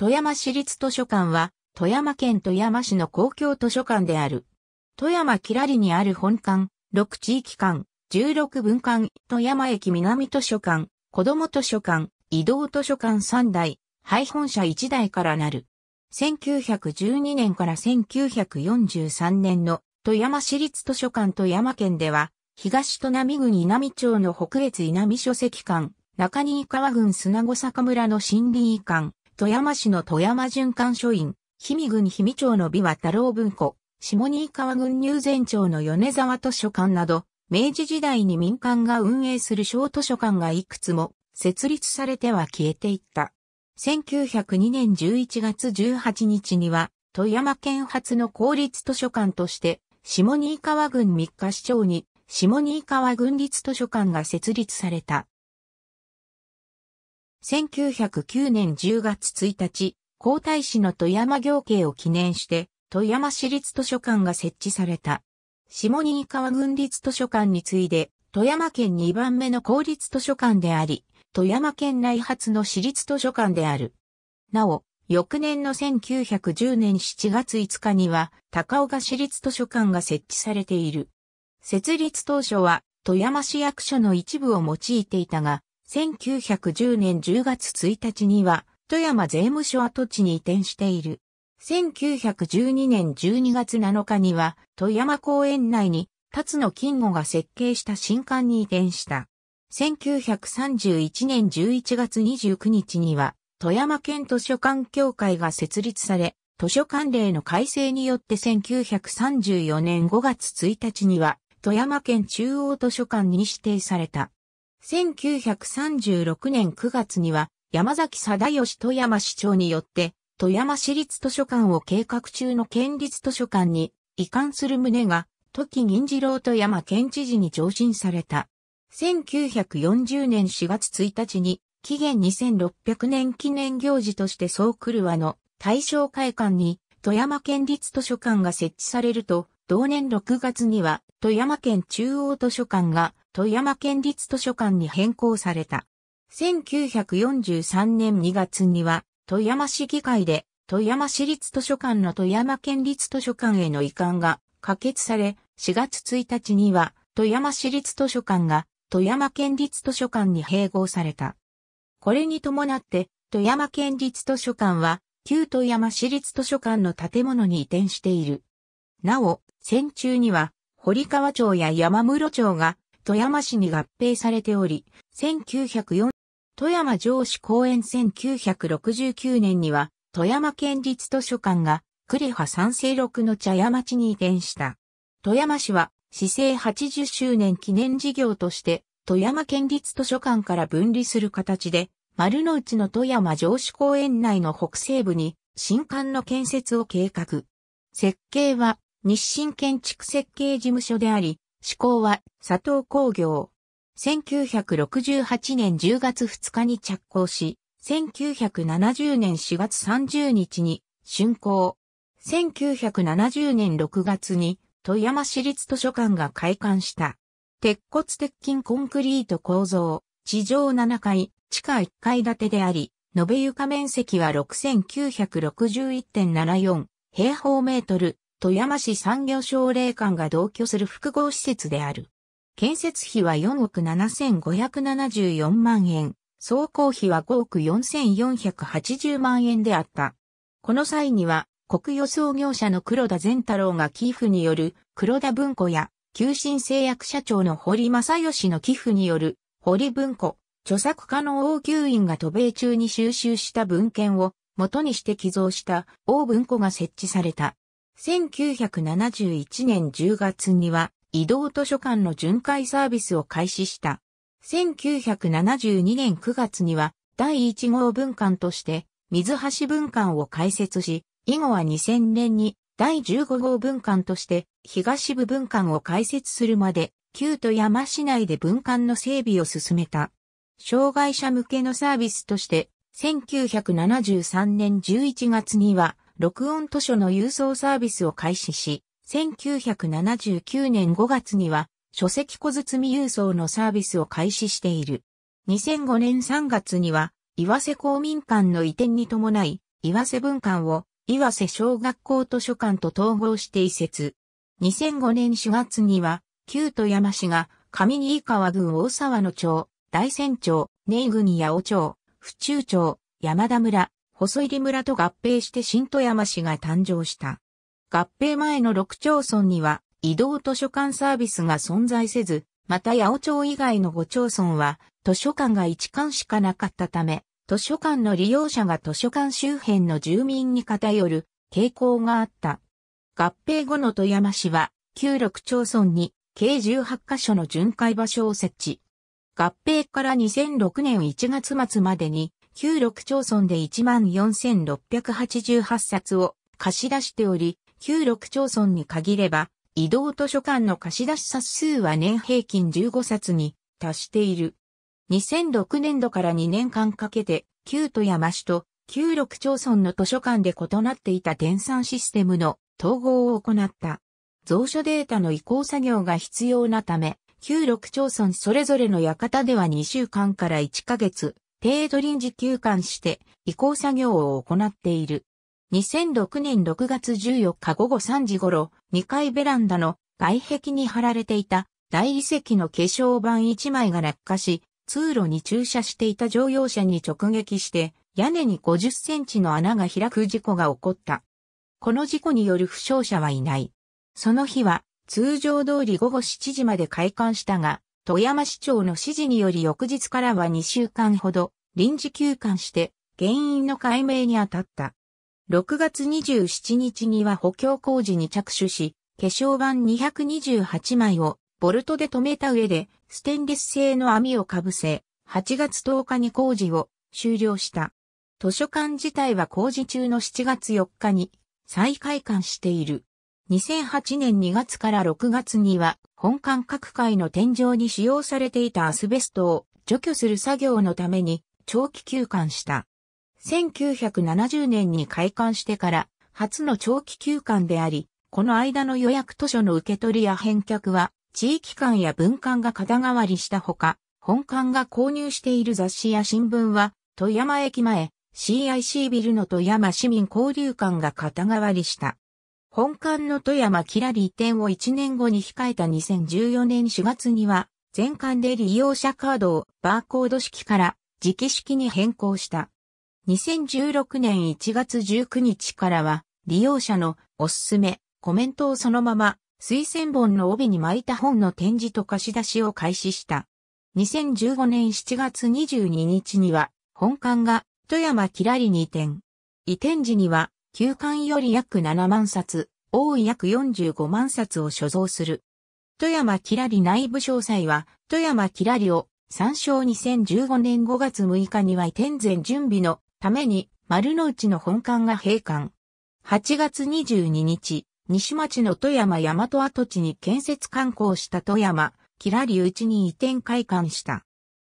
富山市立図書館は、富山県富山市の公共図書館である。富山キラリにある本館、6地域館、16分館、富山駅南図書館、子供図書館、移動図書館3台、廃本社1台からなる。1912年から1943年の富山市立図書館富山県では、東砺波郡稲美町の北越稲美書籍館、中新川郡砂子坂村の森林館、富山市の富山循環書院、氷見郡氷見町の美和太郎文庫、下新川郡入善町の米沢図書館など、明治時代に民間が運営する小図書館がいくつも設立されては消えていった。1902年11月18日には、富山県初の公立図書館として、下新川郡三日市町に、下新川郡立図書館が設立された。1909年10月1日、皇太子の富山行慶を記念して、富山市立図書館が設置された。下新川郡立図書館に次いで、富山県2番目の公立図書館であり、富山県内初の私立図書館である。なお、翌年の1910年7月5日には、高岡市立図書館が設置されている。設立当初は、富山市役所の一部を用いていたが、1910年10月1日には、富山税務署跡地に移転している。1912年12月7日には、富山公園内に、辰野金吾が設計した新館に移転した。1931年11月29日には、富山県図書館協会が設立され、図書館令の改正によって1934年5月1日には、富山県中央図書館に指定された。1936年9月には、山崎貞義富山市長によって、富山市立図書館を計画中の県立図書館に移管する旨が、時銀次郎富山県知事に上申された。1940年4月1日に、紀元2600年記念行事として総る和の大正会館に富山県立図書館が設置されると、同年6月には富山県中央図書館が富山県立図書館に変更された。1943年2月には富山市議会で富山市立図書館の富山県立図書館への移管が可決され、4月1日には富山市立図書館が富山県立図書館に併合された。これに伴って富山県立図書館は旧富山市立図書館の建物に移転している。なお、戦中には、堀川町や山室町が富山市に合併されており、1904富山城市公園1969年には、富山県立図書館が、呉羽三世六の茶屋町に移転した。富山市は、市政80周年記念事業として、富山県立図書館から分離する形で、丸の内の富山城市公園内の北西部に、新館の建設を計画。設計は、日清建築設計事務所であり、施工は佐藤工業。1968年10月2日に着工し、1970年4月30日に竣工。1970年6月に富山市立図書館が開館した。鉄骨鉄筋コンクリート構造、地上7階、地下1階建てであり、延べ床面積は6961.74平方メートル、富山市産業省令館が同居する複合施設である。建設費は4億7574万円、総工費は5億4480万円であった。この際には、国予創業者の黒田善太郎が寄付による黒田文庫や、旧新製薬社長の堀正義の寄付による堀文庫、著作家の王久院が渡米中に収集した文献を元にして寄贈した王文庫が設置された。1971年10月には移動図書館の巡回サービスを開始した。1972年9月には第1号文館として水橋文館を開設し、以後は2000年に第15号文館として東部文館を開設するまで、旧都山市内で文館の整備を進めた。障害者向けのサービスとして、1973年11月には録音図書の郵送サービスを開始し、1979年5月には書籍小包郵送のサービスを開始している。2005年3月には、岩瀬公民館の移転に伴い、岩瀬文館を岩瀬小学校図書館と統合して移設。2005年4月には、旧富山市が上新川郡大沢の町、大仙町、根井郡八尾町、府中町、山田村、細入村と合併して新富山市が誕生した。合併前の6町村には移動図書館サービスが存在せず、また八尾町以外の5町村は図書館が1館しかなかったため、図書館の利用者が図書館周辺の住民に偏る傾向があった。合併後の富山市は、旧6町村に計18カ所の巡回場所を設置。合併から2006年1月末までに旧6町村で14,688冊を貸し出しており、旧6町村に限れば、移動図書館の貸し出し冊数は年平均15冊に達している。2006年度から2年間かけて、旧都山市と旧6町村の図書館で異なっていた電算システムの統合を行った。蔵書データの移行作業が必要なため、旧6町村それぞれの館では2週間から1ヶ月程度臨時休館して移行作業を行っている。2006年6月14日午後3時頃、2階ベランダの外壁に貼られていた大理石の化粧板1枚が落下し、通路に駐車していた乗用車に直撃して、屋根に50センチの穴が開く事故が起こった。この事故による負傷者はいない。その日は通常通り午後7時まで開館したが、富山市長の指示により翌日からは2週間ほど臨時休館して原因の解明に当たった。6月27日には補強工事に着手し、化粧板228枚をボルトで止めた上でステンレス製の網をかぶせ、8月10日に工事を終了した。図書館自体は工事中の7月4日に再開館している。2008年2月から6月には本館各階の天井に使用されていたアスベストを除去する作業のために長期休館した。1970年に開館してから初の長期休館であり、この間の予約図書の受け取りや返却は地域館や文館が肩代わりしたほか、本館が購入している雑誌や新聞は富山駅前 CIC ビルの富山市民交流館が肩代わりした。本館の富山キラリ移転を1年後に控えた2014年4月には、全館で利用者カードをバーコード式から磁気式に変更した。2016年1月19日からは、利用者のおすすめ、コメントをそのまま、推薦本の帯に巻いた本の展示と貸し出しを開始した。2015年7月22日には、本館が富山キラリに移転。移転時には、旧館より約7万冊、多い約45万冊を所蔵する。富山きらり内部詳細は、富山きらりを参照2015年5月6日には移転前準備のために丸の内の本館が閉館。8月22日、西町の富山大和跡地に建設観光した富山、キラリうちに移転開館した。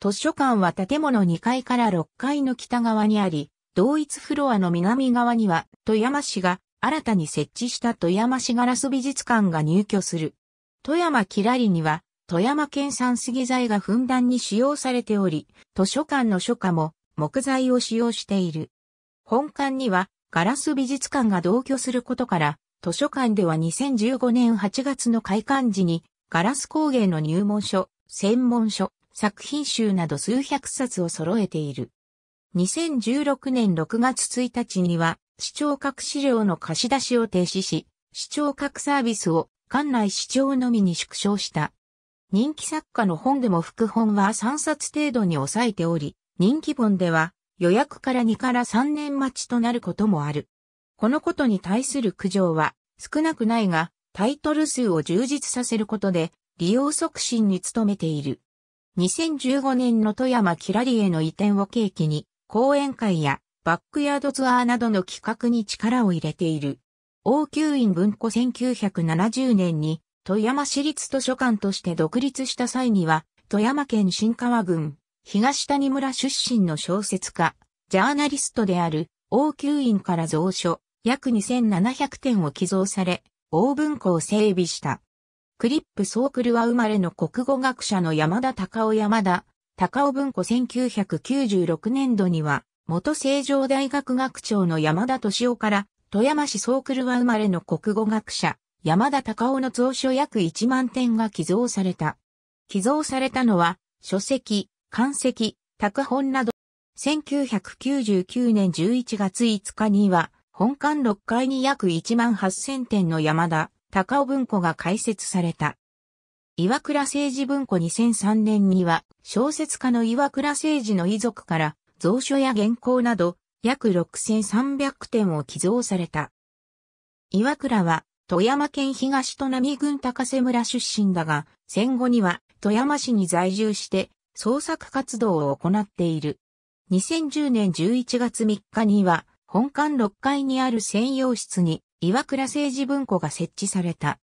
図書館は建物2階から6階の北側にあり、同一フロアの南側には、富山市が新たに設置した富山市ガラス美術館が入居する。富山キラリには、富山県産杉材がふんだんに使用されており、図書館の書家も木材を使用している。本館には、ガラス美術館が同居することから、図書館では2015年8月の開館時に、ガラス工芸の入門書、専門書、作品集など数百冊を揃えている。2016年6月1日には、市長格資料の貸し出しを停止し、市長格サービスを館内市長のみに縮小した。人気作家の本でも副本は3冊程度に抑えており、人気本では予約から2から3年待ちとなることもある。このことに対する苦情は少なくないが、タイトル数を充実させることで利用促進に努めている。2015年の富山キラリへの移転を契機に、講演会やバックヤードツアーなどの企画に力を入れている。王宮院文庫1970年に富山市立図書館として独立した際には、富山県新川郡東谷村出身の小説家、ジャーナリストである王宮院から蔵書約2700点を寄贈され、王文庫を整備した。クリップ・ソークルは生まれの国語学者の山田隆夫山田高尾文庫1996年度には、元成城大学学長の山田敏夫から、富山市総狂は生まれの国語学者、山田高尾の蔵書約1万点が寄贈された。寄贈されたのは、書籍、漢籍、拓本など、1999年11月5日には、本館6階に約1万8000点の山田、高尾文庫が開設された。岩倉政治文庫2003年には、小説家の岩倉政治の遺族から、蔵書や原稿など、約6300点を寄贈された。岩倉は、富山県東都並郡高瀬村出身だが、戦後には富山市に在住して創作活動を行っている。2010年11月3日には、本館6階にある専用室に岩倉政治文庫が設置された。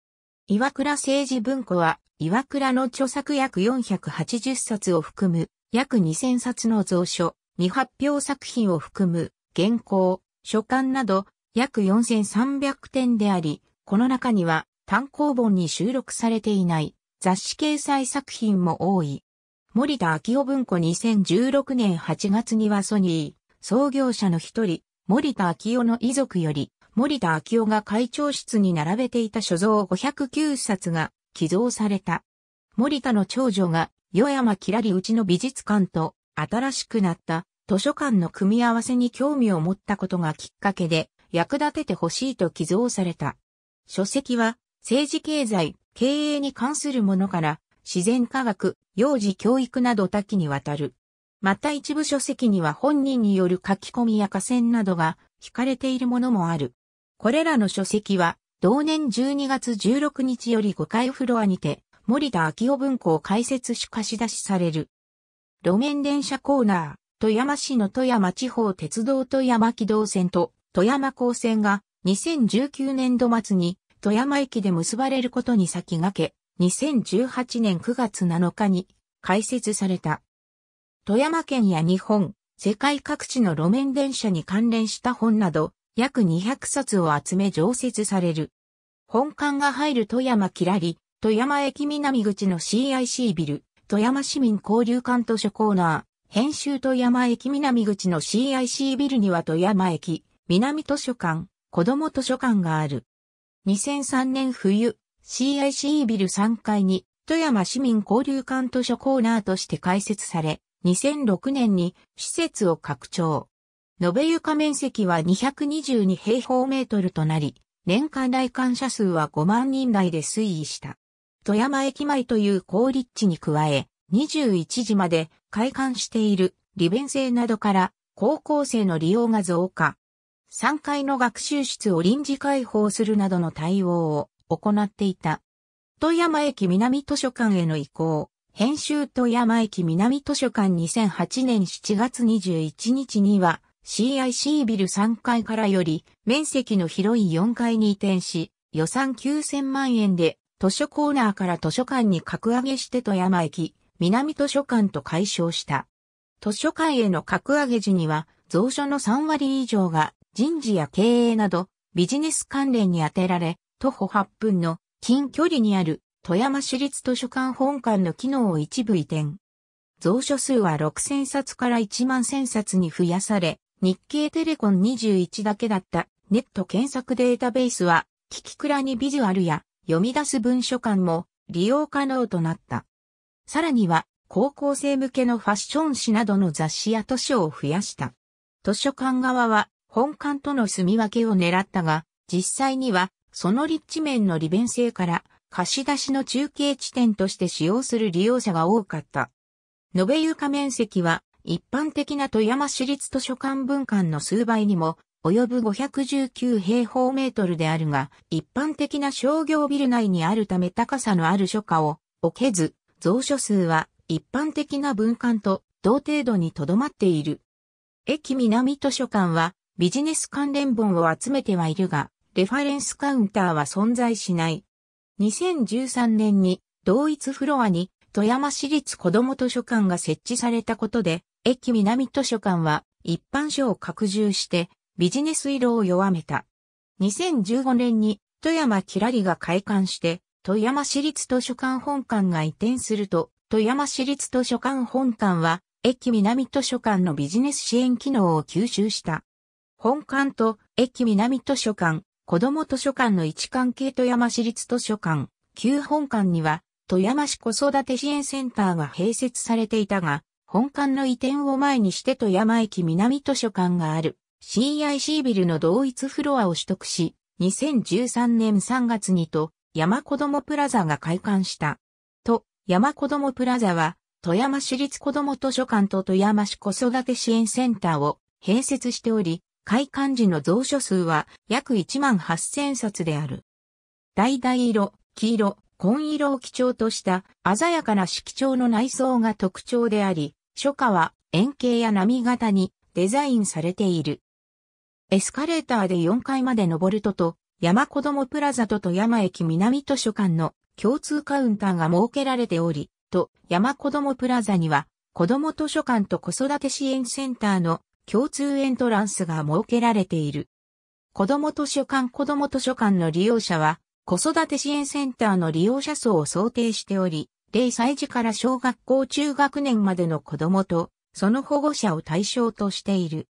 岩倉政治文庫は岩倉の著作約480冊を含む約2000冊の蔵書、未発表作品を含む原稿、書簡など約4300点であり、この中には単行本に収録されていない雑誌掲載作品も多い。森田昭夫文庫2016年8月にはソニー、創業者の一人、森田昭夫の遺族より、森田昭夫が会長室に並べていた所蔵509冊が寄贈された。森田の長女が、与山きらりうちの美術館と、新しくなった図書館の組み合わせに興味を持ったことがきっかけで、役立ててほしいと寄贈された。書籍は、政治経済、経営に関するものから、自然科学、幼児教育など多岐にわたる。また一部書籍には本人による書き込みや下線などが惹かれているものもある。これらの書籍は同年12月16日より5階フロアにて、森田昭夫文庫を開設し貸し出しされる。路面電車コーナー、富山市の富山地方鉄道富山機動線と富山港線が2019年度末に富山駅で結ばれることに先駆け、2018年9月7日に開設された。富山県や日本、世界各地の路面電車に関連した本など、約200冊を集め常設される。本館が入る富山きらり、富山駅南口の CIC ビル、富山市民交流館図書コーナー、編集富山駅南口の CIC ビルには富山駅、南図書館、子供図書館がある。2003年冬、CIC ビル3階に、富山市民交流館図書コーナーとして開設され、2006年に施設を拡張。延べ床面積は222平方メートルとなり、年間来館者数は5万人台で推移した。富山駅前という高立地に加え、21時まで開館している利便性などから高校生の利用が増加。3階の学習室を臨時開放するなどの対応を行っていた。富山駅南図書館への移行。編集富山駅南図書館2008年7月21日には CIC ビル3階からより面積の広い4階に移転し、予算9000万円で図書コーナーから図書館に格上げして富山駅、南図書館と解消した。図書館への格上げ時には、蔵書の3割以上が人事や経営などビジネス関連に充てられ、徒歩8分の近距離にある富山市立図書館本館の機能を一部移転。蔵書数は6000冊から1万1000冊に増やされ、日経テレコン21だけだったネット検索データベースは、キキクラにビジュアルや読み出す文書館も利用可能となった。さらには、高校生向けのファッション誌などの雑誌や図書を増やした。図書館側は本館との住み分けを狙ったが、実際にはその立地面の利便性から貸し出しの中継地点として使用する利用者が多かった。延べ床面積は一般的な富山市立図書館文館の数倍にも、及ぶ519平方メートルであるが、一般的な商業ビル内にあるため高さのある書家を置けず、蔵書数は一般的な文館と同程度にとどまっている。駅南図書館はビジネス関連本を集めてはいるが、レファレンスカウンターは存在しない。2013年に同一フロアに富山市立子ども図書館が設置されたことで、駅南図書館は一般書を拡充してビジネス色を弱めた。2015年に富山キラリが開館して、富山市立図書館本館が移転すると、富山市立図書館本館は、駅南図書館のビジネス支援機能を吸収した。本館と駅南図書館、子ども図書館の位置関係富山市立図書館、旧本館には富山市子育て支援センターが併設されていたが、本館の移転を前にして富山駅南図書館がある CIC ビルの同一フロアを取得し、2013年3月にと山子どもプラザが開館した。と、山子どもプラザは、富山市立子ども図書館と富山市子育て支援センターを併設しており、開館時の蔵書数は約1万8000冊である。橙色、黄色、紺色を基調とした鮮やかな色調の内装が特徴であり、初夏は円形や波形にデザインされている。エスカレーターで4階まで登るとと、山子供プラザとと山駅南図書館の共通カウンターが設けられており、と山子供プラザには子供図書館と子育て支援センターの共通エントランスが設けられている。子供図書館子供図書館の利用者は子育て支援センターの利用者層を想定しており、0歳児から小学校中学年までの子供と、その保護者を対象としている。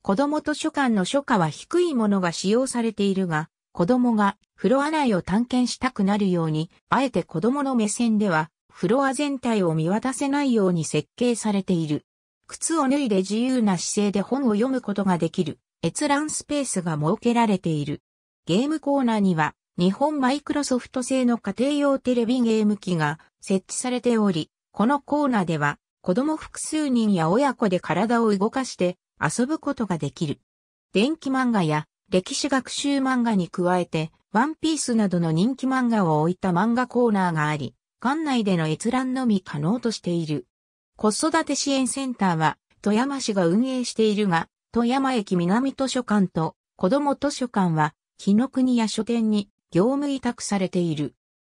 子供図書館の書価は低いものが使用されているが、子供がフロア内を探検したくなるように、あえて子供の目線では、フロア全体を見渡せないように設計されている。靴を脱いで自由な姿勢で本を読むことができる、閲覧スペースが設けられている。ゲームコーナーには、日本マイクロソフト製の家庭用テレビゲーム機が設置されており、このコーナーでは子供複数人や親子で体を動かして遊ぶことができる。電気漫画や歴史学習漫画に加えて、ワンピースなどの人気漫画を置いた漫画コーナーがあり、館内での閲覧のみ可能としている。子育て支援センターは、富山市が運営しているが、富山駅南図書館と子供図書館は、木の国や書店に業務委託されている。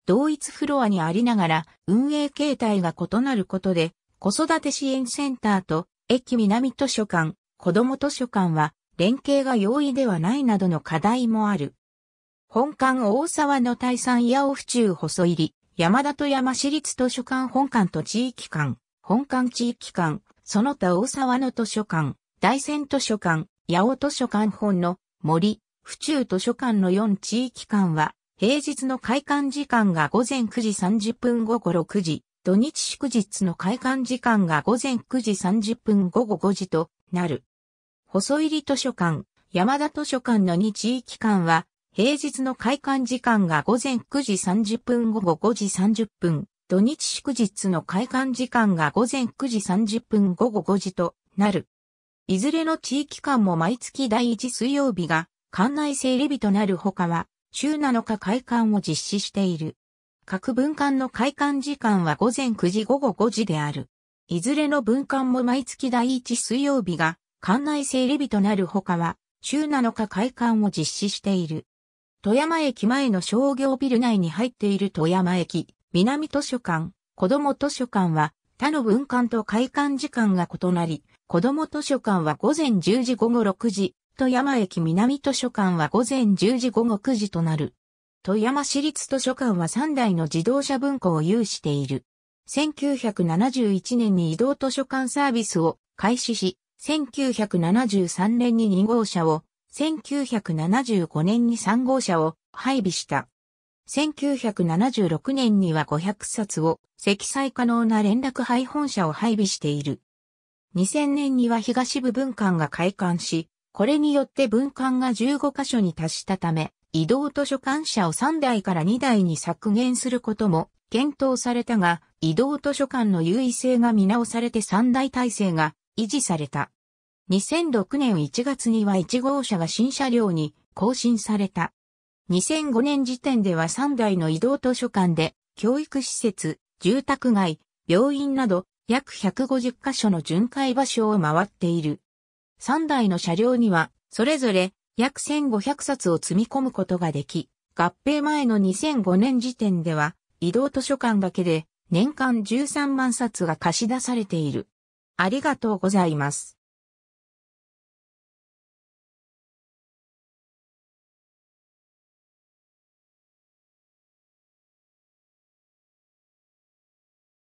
同一フロアにありながら運営形態が異なることで、子育て支援センターと駅南図書館、子ども図書館は連携が容易ではないなどの課題もある。本館大沢の大山八尾府中細入り、山田と山市立図書館本館と地域館、本館地域館、その他大沢の図書館、大山図書館、八尾図書館本の森、府中図書館の4地域間は、平日の開館時間が午前9時30分午後6時、土日祝日の開館時間が午前9時30分午後5時となる。細入り図書館、山田図書館の2地域間は、平日の開館時間が午前9時30分午後5時30分、土日祝日の開館時間が午前9時30分午後5時となる。いずれの地域間も毎月第1水曜日が館内整理日となるほかは、週7日開館を実施している。各文館の開館時間は午前9時午後5時である。いずれの文館も毎月第1水曜日が、館内整理日となるほかは、週7日開館を実施している。富山駅前の商業ビル内に入っている富山駅、南図書館、子供図書館は、他の文館と開館時間が異なり、子供図書館は午前10時午後6時、富山駅南図書館は午前10時午後9時となる。富山市立図書館は3台の自動車文庫を有している。1971年に移動図書館サービスを開始し、1973年に2号車を、1975年に3号車を配備した。1976年には500冊を積載可能な連絡配本車を配備している。2000年には東部文館が開館し、これによって分館が15カ所に達したため、移動図書館車を3台から2台に削減することも検討されたが、移動図書館の優位性が見直されて3台体制が維持された。2006年1月には1号車が新車両に更新された。2005年時点では3台の移動図書館で、教育施設、住宅街、病院など、約150カ所の巡回場所を回っている。3台の車両には、それぞれ約1500冊を積み込むことができ、合併前の2005年時点では、移動図書館だけで年間13万冊が貸し出されている。ありがとうございます。